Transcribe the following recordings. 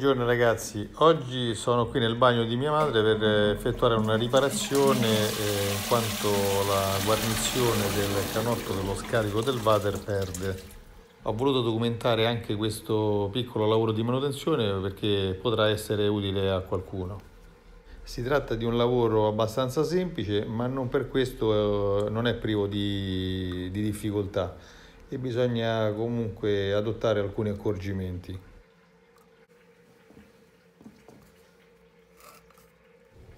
Buongiorno ragazzi, oggi sono qui nel bagno di mia madre per eh, effettuare una riparazione eh, in quanto la guarnizione del canotto dello scarico del water perde. Ho voluto documentare anche questo piccolo lavoro di manutenzione perché potrà essere utile a qualcuno. Si tratta di un lavoro abbastanza semplice ma non per questo eh, non è privo di, di difficoltà e bisogna comunque adottare alcuni accorgimenti.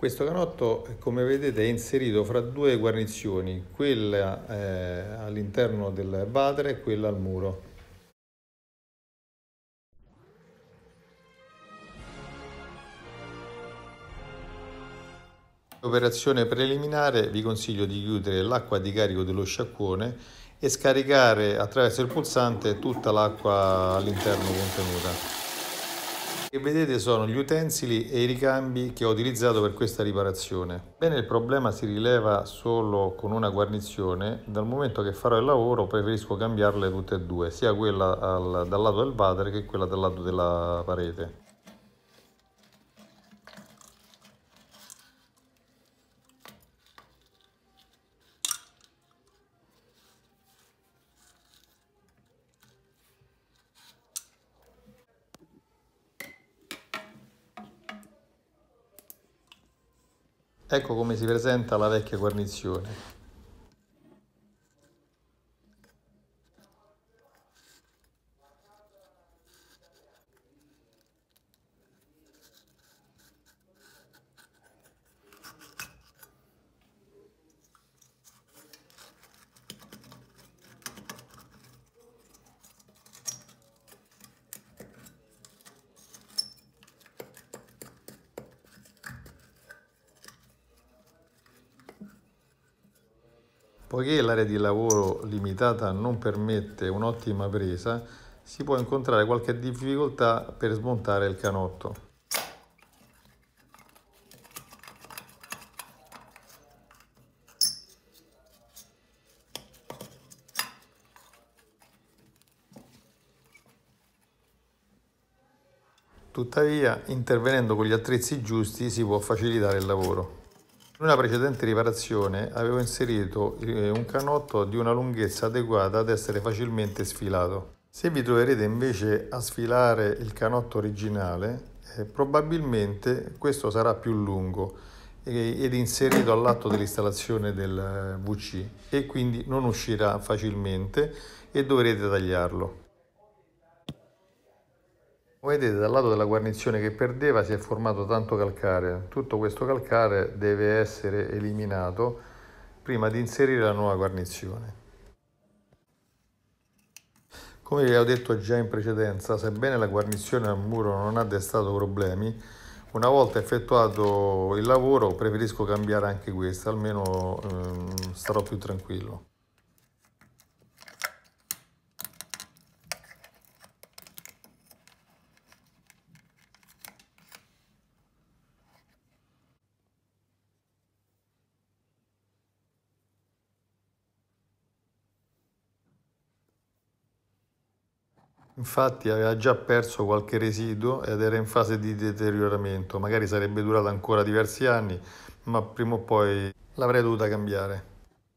Questo canotto, come vedete, è inserito fra due guarnizioni, quella eh, all'interno del badre e quella al muro. Operazione preliminare vi consiglio di chiudere l'acqua di carico dello sciacquone e scaricare attraverso il pulsante tutta l'acqua all'interno contenuta che vedete sono gli utensili e i ricambi che ho utilizzato per questa riparazione. Bene, il problema si rileva solo con una guarnizione, dal momento che farò il lavoro preferisco cambiarle tutte e due, sia quella al, dal lato del padre che quella dal lato della parete. Ecco come si presenta la vecchia guarnizione. Poiché l'area di lavoro limitata non permette un'ottima presa, si può incontrare qualche difficoltà per smontare il canotto. Tuttavia, intervenendo con gli attrezzi giusti si può facilitare il lavoro. In una precedente riparazione avevo inserito eh, un canotto di una lunghezza adeguata ad essere facilmente sfilato. Se vi troverete invece a sfilare il canotto originale, eh, probabilmente questo sarà più lungo eh, ed inserito all'atto dell'installazione del eh, VC e quindi non uscirà facilmente e dovrete tagliarlo. Come vedete dal lato della guarnizione che perdeva si è formato tanto calcare, tutto questo calcare deve essere eliminato prima di inserire la nuova guarnizione. Come vi ho detto già in precedenza, sebbene la guarnizione al muro non ha destato problemi, una volta effettuato il lavoro preferisco cambiare anche questa, almeno ehm, starò più tranquillo. Infatti aveva già perso qualche residuo ed era in fase di deterioramento, magari sarebbe durata ancora diversi anni, ma prima o poi l'avrei dovuta cambiare.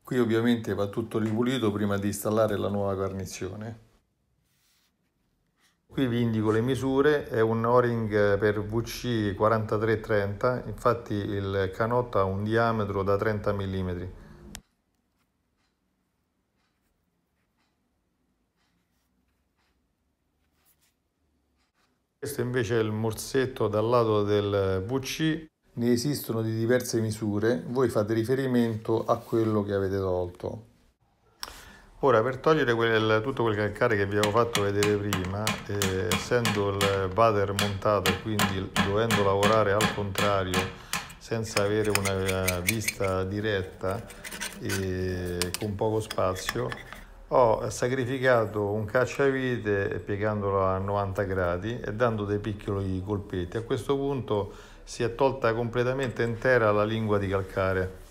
Qui ovviamente va tutto ripulito prima di installare la nuova guarnizione. Qui vi indico le misure, è un O-ring per VC4330, infatti il canotto ha un diametro da 30 mm. Questo invece è il morsetto dal lato del VC, ne esistono di diverse misure, voi fate riferimento a quello che avete tolto. Ora, per togliere quel, tutto quel calcare che vi avevo fatto vedere prima, eh, essendo il vater montato e quindi dovendo lavorare al contrario senza avere una vista diretta e eh, con poco spazio, ho sacrificato un cacciavite piegandolo a 90 gradi e dando dei piccoli colpetti. A questo punto si è tolta completamente intera la lingua di calcare.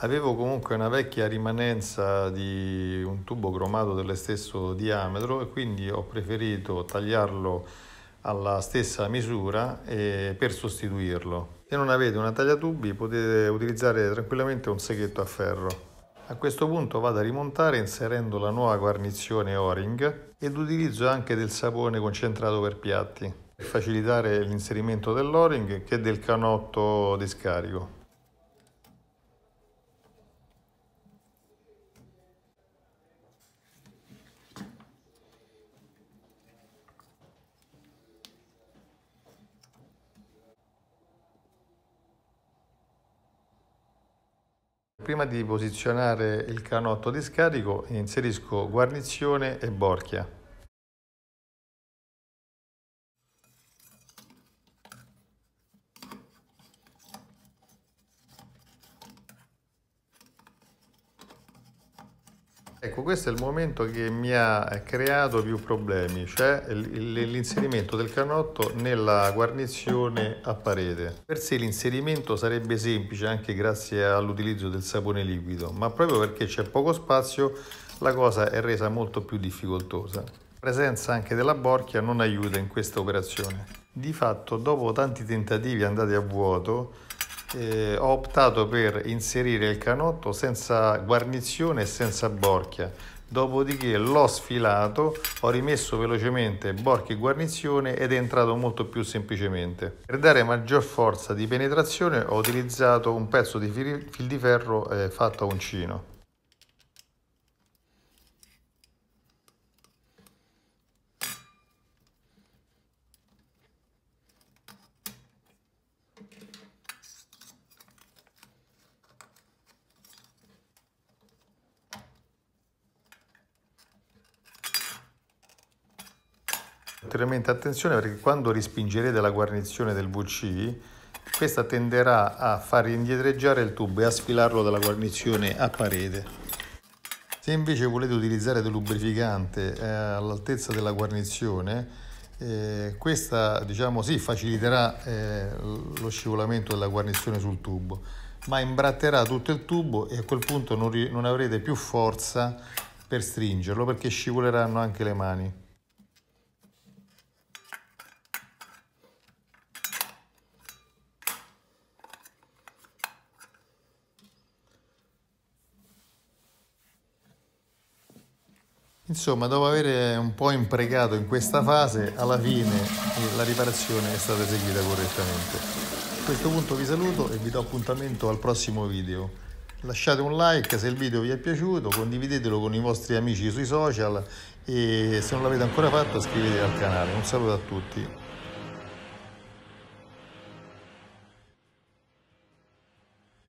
Avevo comunque una vecchia rimanenza di un tubo cromato dello stesso diametro e quindi ho preferito tagliarlo alla stessa misura eh, per sostituirlo. Se non avete una tagliatubi potete utilizzare tranquillamente un seghetto a ferro. A questo punto vado a rimontare inserendo la nuova guarnizione O-ring ed utilizzo anche del sapone concentrato per piatti per facilitare l'inserimento dell'O-ring che del canotto di scarico. Prima di posizionare il canotto di scarico inserisco guarnizione e borchia. Ecco, questo è il momento che mi ha creato più problemi, cioè l'inserimento del canotto nella guarnizione a parete. Per sé l'inserimento sarebbe semplice anche grazie all'utilizzo del sapone liquido, ma proprio perché c'è poco spazio la cosa è resa molto più difficoltosa. La presenza anche della borchia non aiuta in questa operazione. Di fatto, dopo tanti tentativi andati a vuoto, eh, ho optato per inserire il canotto senza guarnizione e senza borchia. Dopodiché l'ho sfilato, ho rimesso velocemente borchia e guarnizione ed è entrato molto più semplicemente. Per dare maggior forza di penetrazione ho utilizzato un pezzo di fil di ferro eh, fatto a uncino. Ulteriormente attenzione perché quando rispingerete la guarnizione del VC, questa tenderà a far indietreggiare il tubo e a sfilarlo dalla guarnizione a parete. Se invece volete utilizzare del lubrificante eh, all'altezza della guarnizione, eh, questa diciamo sì faciliterà eh, lo scivolamento della guarnizione sul tubo, ma imbratterà tutto il tubo e a quel punto non, non avrete più forza per stringerlo perché scivoleranno anche le mani. Insomma, dopo aver un po' impregato in questa fase, alla fine la riparazione è stata eseguita correttamente. A questo punto vi saluto e vi do appuntamento al prossimo video. Lasciate un like se il video vi è piaciuto, condividetelo con i vostri amici sui social e se non l'avete ancora fatto iscrivetevi al canale. Un saluto a tutti.